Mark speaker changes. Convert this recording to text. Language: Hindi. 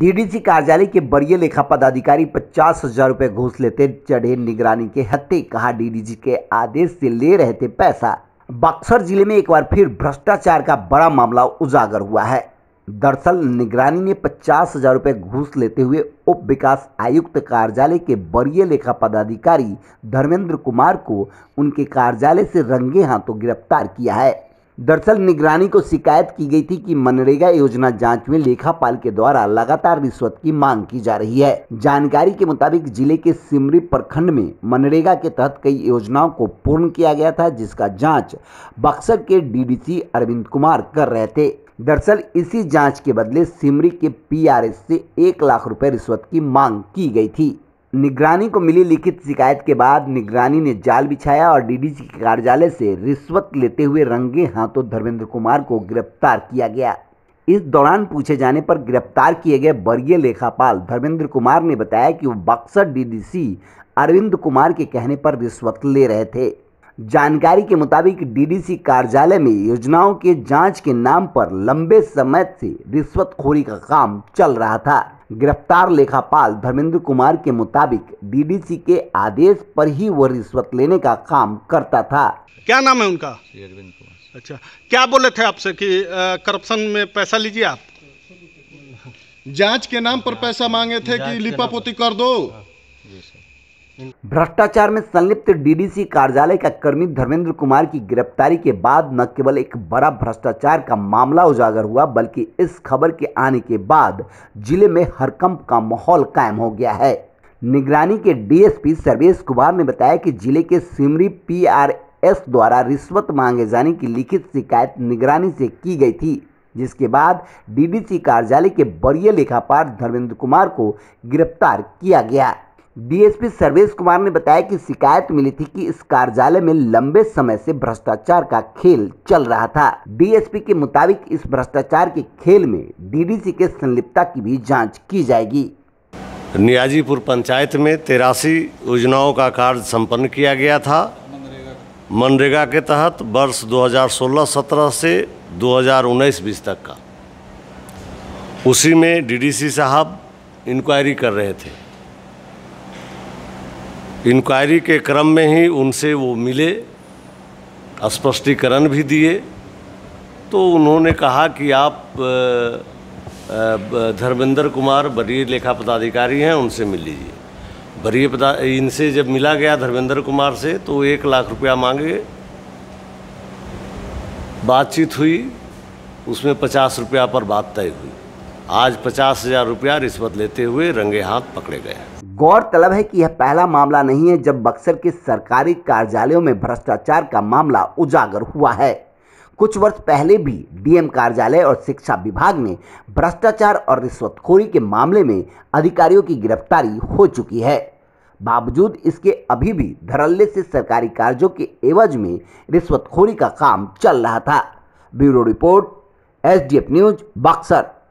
Speaker 1: डीडीसी कार्यालय के बड़ी लेखा पदाधिकारी पचास हजार रुपये घूस लेते चढ़े निगरानी के हत्ते कहा डीडीसी के आदेश से ले रहे थे पैसा बक्सर जिले में एक बार फिर भ्रष्टाचार का बड़ा मामला उजागर हुआ है दरअसल निगरानी ने पचास हजार रुपये घूस लेते हुए उप विकास आयुक्त कार्यालय के बड़ी लेखा पदाधिकारी धर्मेंद्र कुमार को उनके कार्यालय से रंगे हाथों तो गिरफ्तार किया है दरअसल निगरानी को शिकायत की गई थी कि मनरेगा योजना जांच में लेखापाल के द्वारा लगातार रिश्वत की मांग की जा रही है जानकारी के मुताबिक जिले के सिमरी प्रखंड में मनरेगा के तहत कई योजनाओं को पूर्ण किया गया था जिसका जांच बक्सर के डीडीसी अरविंद कुमार कर रहे थे दरअसल इसी जांच के बदले सिमरी के पीआरएस से एक लाख रुपए रिश्वत की मांग की गई थी निगरानी को मिली लिखित शिकायत के बाद निगरानी ने जाल बिछाया और डीडीसी के कार्यालय से रिश्वत लेते हुए रंगे हाथों धर्मेंद्र कुमार को गिरफ्तार किया गया इस दौरान पूछे जाने पर गिरफ्तार किए गए वर्गीय लेखापाल धर्मेंद्र कुमार ने बताया कि वो बक्सर डीडीसी अरविंद कुमार के कहने पर रिश्वत ले रहे थे जानकारी के मुताबिक डीडीसी कार्यालय में योजनाओं के जांच के नाम पर लंबे समय से रिश्वतखोरी का काम चल रहा था गिरफ्तार लेखापाल धर्मेंद्र कुमार के मुताबिक डीडीसी के आदेश पर ही वह रिश्वत लेने का काम करता था क्या नाम है उनका
Speaker 2: अच्छा क्या बोले थे आपसे कि करप्शन में पैसा लीजिए आप जांच के नाम पर पैसा मांगे थे कि लिपापोती कर दो
Speaker 1: भ्रष्टाचार में संलिप्त डीडीसी कार्यालय का कर्मी धर्मेंद्र कुमार की गिरफ्तारी के बाद न केवल एक बड़ा भ्रष्टाचार का मामला उजागर हुआ बल्कि इस खबर के आने के बाद जिले में हरकंप का माहौल कायम हो गया है निगरानी के डीएसपी सर्वेश कुमार ने बताया कि जिले के सिमरी पीआरएस द्वारा रिश्वत मांगे जाने की लिखित शिकायत निगरानी से की गई थी जिसके बाद डीडीसी कार्यालय के बड़े लेखापाल धर्मेंद्र कुमार को गिरफ्तार किया गया डीएसपी सर्वेश कुमार ने बताया कि शिकायत मिली थी कि इस कार्यालय में लंबे समय से भ्रष्टाचार का खेल चल रहा था डीएसपी के मुताबिक इस भ्रष्टाचार के खेल में डीडीसी के संलिप्तता की भी जांच की जाएगी
Speaker 2: नियाजीपुर पंचायत में तेरासी योजनाओं का कार्य संपन्न किया गया था मनरेगा के तहत वर्ष 2016-17 से 2019-20 तक का उसी में डीडीसी साहब इंक्वायरी कर रहे थे इंक्वायरी के क्रम में ही उनसे वो मिले स्पष्टीकरण भी दिए तो उन्होंने कहा कि आप धर्मेंद्र कुमार वरीय लेखा पदाधिकारी हैं उनसे मिल लीजिए वरीय पदा इनसे जब मिला गया धर्मेंद्र कुमार से तो एक लाख रुपया मांगे बातचीत हुई उसमें पचास रुपया पर बात तय हुई आज पचास हज़ार रुपया रिश्वत लेते हुए रंगे हाथ पकड़े गए
Speaker 1: गौरतलब है कि यह पहला मामला नहीं है जब बक्सर के सरकारी कार्यालयों में भ्रष्टाचार का मामला उजागर हुआ है कुछ वर्ष पहले भी डीएम कार्यालय और शिक्षा विभाग में भ्रष्टाचार और रिश्वतखोरी के मामले में अधिकारियों की गिरफ्तारी हो चुकी है बावजूद इसके अभी भी धरल्ले से सरकारी कार्यों के एवज में रिश्वतखोरी का काम चल रहा था bureau report S news Buxar